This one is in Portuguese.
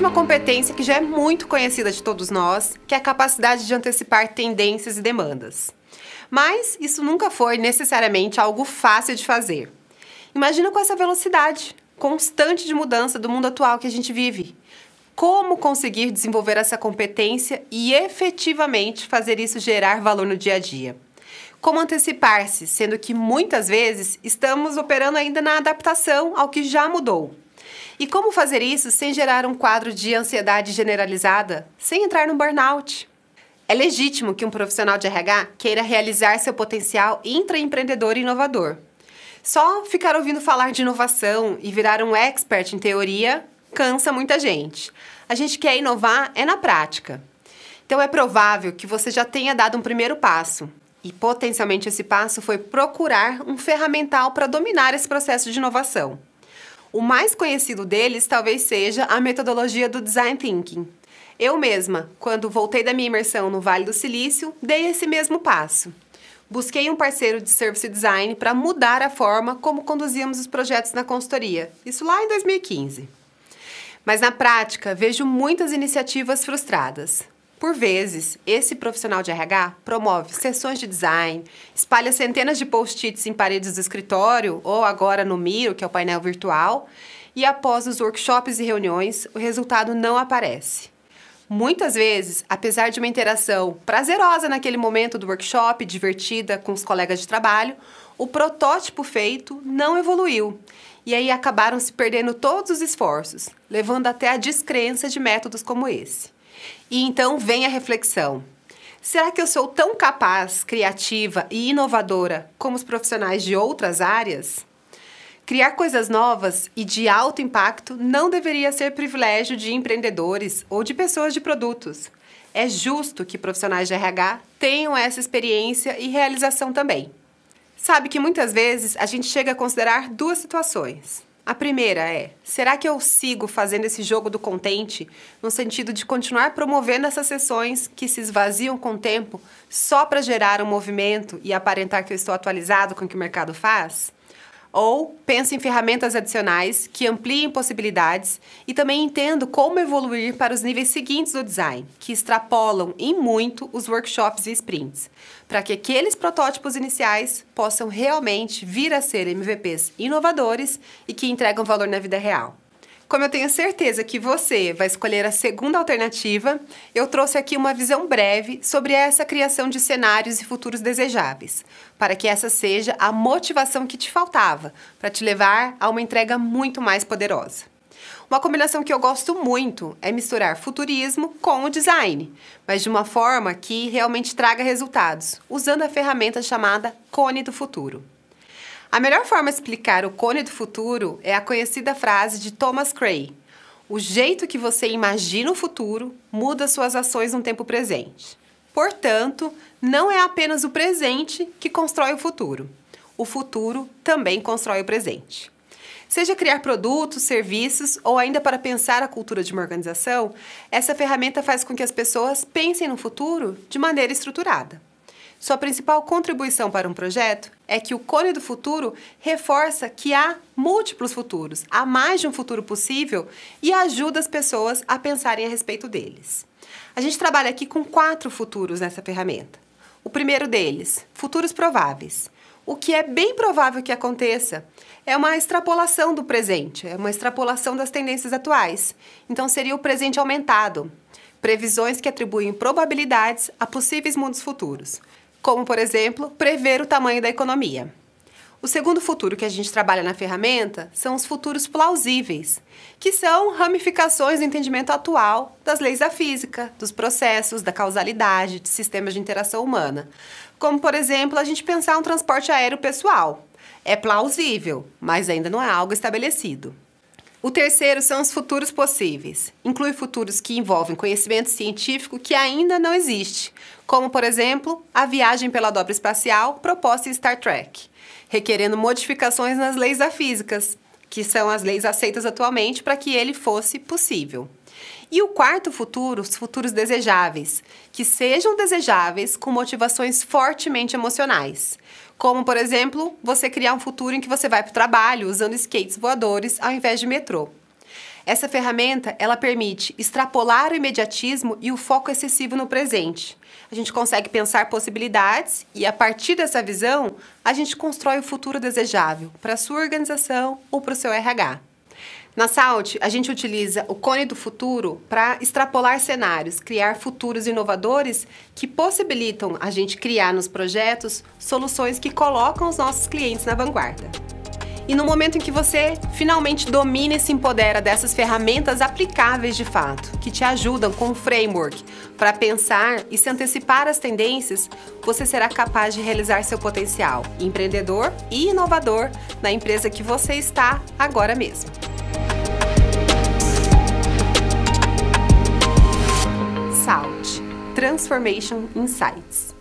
uma competência que já é muito conhecida de todos nós, que é a capacidade de antecipar tendências e demandas. Mas isso nunca foi necessariamente algo fácil de fazer. Imagina com essa velocidade constante de mudança do mundo atual que a gente vive. Como conseguir desenvolver essa competência e efetivamente fazer isso gerar valor no dia a dia? Como antecipar-se, sendo que muitas vezes estamos operando ainda na adaptação ao que já mudou. E como fazer isso sem gerar um quadro de ansiedade generalizada, sem entrar no burnout? É legítimo que um profissional de RH queira realizar seu potencial intraempreendedor e inovador. Só ficar ouvindo falar de inovação e virar um expert em teoria cansa muita gente. A gente quer inovar é na prática. Então é provável que você já tenha dado um primeiro passo. E potencialmente esse passo foi procurar um ferramental para dominar esse processo de inovação. O mais conhecido deles talvez seja a metodologia do Design Thinking. Eu mesma, quando voltei da minha imersão no Vale do Silício, dei esse mesmo passo. Busquei um parceiro de service design para mudar a forma como conduzíamos os projetos na consultoria, isso lá em 2015. Mas na prática, vejo muitas iniciativas frustradas. Por vezes, esse profissional de RH promove sessões de design, espalha centenas de post-its em paredes do escritório ou agora no Miro, que é o painel virtual, e após os workshops e reuniões, o resultado não aparece. Muitas vezes, apesar de uma interação prazerosa naquele momento do workshop, divertida com os colegas de trabalho, o protótipo feito não evoluiu. E aí acabaram se perdendo todos os esforços, levando até a descrença de métodos como esse. E então vem a reflexão. Será que eu sou tão capaz, criativa e inovadora como os profissionais de outras áreas? Criar coisas novas e de alto impacto não deveria ser privilégio de empreendedores ou de pessoas de produtos. É justo que profissionais de RH tenham essa experiência e realização também. Sabe que muitas vezes a gente chega a considerar duas situações. A primeira é: será que eu sigo fazendo esse jogo do contente no sentido de continuar promovendo essas sessões que se esvaziam com o tempo só para gerar um movimento e aparentar que eu estou atualizado com o que o mercado faz? ou penso em ferramentas adicionais que ampliem possibilidades e também entendo como evoluir para os níveis seguintes do design, que extrapolam em muito os workshops e sprints, para que aqueles protótipos iniciais possam realmente vir a ser MVPs inovadores e que entregam valor na vida real. Como eu tenho certeza que você vai escolher a segunda alternativa, eu trouxe aqui uma visão breve sobre essa criação de cenários e futuros desejáveis, para que essa seja a motivação que te faltava para te levar a uma entrega muito mais poderosa. Uma combinação que eu gosto muito é misturar futurismo com o design, mas de uma forma que realmente traga resultados, usando a ferramenta chamada Cone do Futuro. A melhor forma de explicar o cone do futuro é a conhecida frase de Thomas Cray: O jeito que você imagina o futuro muda suas ações no tempo presente. Portanto, não é apenas o presente que constrói o futuro. O futuro também constrói o presente. Seja criar produtos, serviços ou ainda para pensar a cultura de uma organização, essa ferramenta faz com que as pessoas pensem no futuro de maneira estruturada. Sua principal contribuição para um projeto é que o Cone do Futuro reforça que há múltiplos futuros, há mais de um futuro possível e ajuda as pessoas a pensarem a respeito deles. A gente trabalha aqui com quatro futuros nessa ferramenta. O primeiro deles, futuros prováveis. O que é bem provável que aconteça é uma extrapolação do presente, é uma extrapolação das tendências atuais. Então seria o presente aumentado, previsões que atribuem probabilidades a possíveis mundos futuros como, por exemplo, prever o tamanho da economia. O segundo futuro que a gente trabalha na ferramenta são os futuros plausíveis, que são ramificações do entendimento atual das leis da física, dos processos, da causalidade, de sistemas de interação humana. Como, por exemplo, a gente pensar um transporte aéreo pessoal. É plausível, mas ainda não é algo estabelecido. O terceiro são os futuros possíveis. Inclui futuros que envolvem conhecimento científico que ainda não existe, como, por exemplo, a viagem pela dobra espacial proposta em Star Trek, requerendo modificações nas leis da física, que são as leis aceitas atualmente para que ele fosse possível. E o quarto futuro, os futuros desejáveis, que sejam desejáveis com motivações fortemente emocionais, como, por exemplo, você criar um futuro em que você vai para o trabalho usando skates voadores ao invés de metrô. Essa ferramenta, ela permite extrapolar o imediatismo e o foco excessivo no presente. A gente consegue pensar possibilidades e a partir dessa visão, a gente constrói o futuro desejável para sua organização ou para o seu RH. Na SALT, a gente utiliza o Cone do Futuro para extrapolar cenários, criar futuros inovadores que possibilitam a gente criar nos projetos soluções que colocam os nossos clientes na vanguarda. E no momento em que você finalmente domina e se empodera dessas ferramentas aplicáveis de fato, que te ajudam com o framework para pensar e se antecipar às tendências, você será capaz de realizar seu potencial empreendedor e inovador na empresa que você está agora mesmo. Transformation Insights.